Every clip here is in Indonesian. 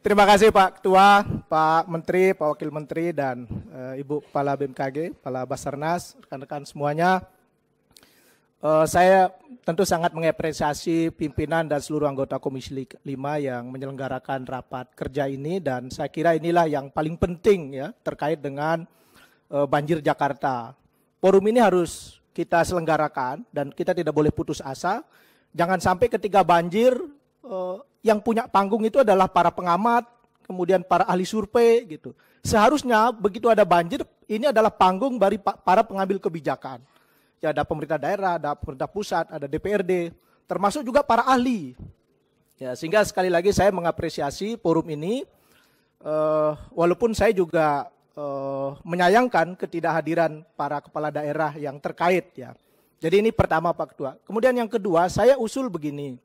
Terima kasih Pak Ketua, Pak Menteri, Pak Wakil Menteri, dan e, Ibu Kepala BMKG, Kepala Basarnas, rekan-rekan semuanya. E, saya tentu sangat mengapresiasi pimpinan dan seluruh anggota Komisi 5 yang menyelenggarakan rapat kerja ini dan saya kira inilah yang paling penting ya terkait dengan e, banjir Jakarta. Forum ini harus kita selenggarakan dan kita tidak boleh putus asa. Jangan sampai ketika banjir yang punya panggung itu adalah para pengamat, kemudian para ahli survei gitu. Seharusnya begitu ada banjir, ini adalah panggung dari para pengambil kebijakan. Ya ada pemerintah daerah, ada pemerintah pusat, ada DPRD, termasuk juga para ahli. Ya, sehingga sekali lagi saya mengapresiasi forum ini uh, walaupun saya juga uh, menyayangkan ketidakhadiran para kepala daerah yang terkait ya. Jadi ini pertama Pak Ketua. Kemudian yang kedua, saya usul begini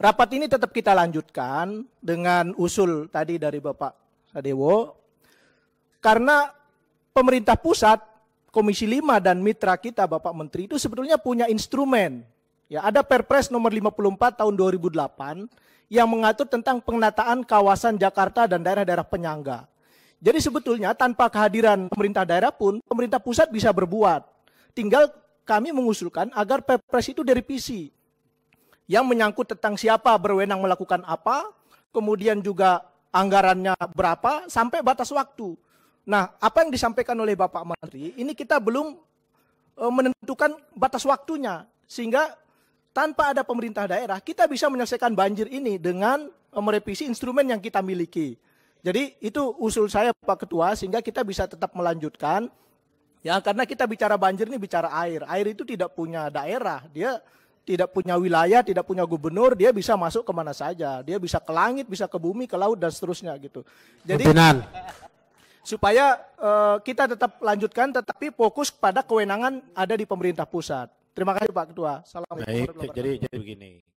rapat ini tetap kita lanjutkan dengan usul tadi dari Bapak Sadewo karena pemerintah pusat Komisi 5 dan mitra kita Bapak Menteri itu sebetulnya punya instrumen ya ada Perpres nomor 54 tahun 2008 yang mengatur tentang penataan kawasan Jakarta dan daerah-daerah penyangga. Jadi sebetulnya tanpa kehadiran pemerintah daerah pun pemerintah pusat bisa berbuat. Tinggal kami mengusulkan agar Perpres itu direvisi yang menyangkut tentang siapa berwenang melakukan apa, kemudian juga anggarannya berapa, sampai batas waktu. Nah, apa yang disampaikan oleh Bapak Menteri, ini kita belum eh, menentukan batas waktunya. Sehingga tanpa ada pemerintah daerah, kita bisa menyelesaikan banjir ini dengan eh, merevisi instrumen yang kita miliki. Jadi itu usul saya Pak Ketua, sehingga kita bisa tetap melanjutkan. Ya, karena kita bicara banjir ini bicara air. Air itu tidak punya daerah, dia tidak punya wilayah, tidak punya gubernur, dia bisa masuk kemana saja. Dia bisa ke langit, bisa ke bumi, ke laut, dan seterusnya gitu. Jadi Pimpinan. supaya uh, kita tetap lanjutkan, tetapi fokus pada kewenangan ada di pemerintah pusat. Terima kasih Pak Ketua. Salam. Baik, jadi, jadi begini.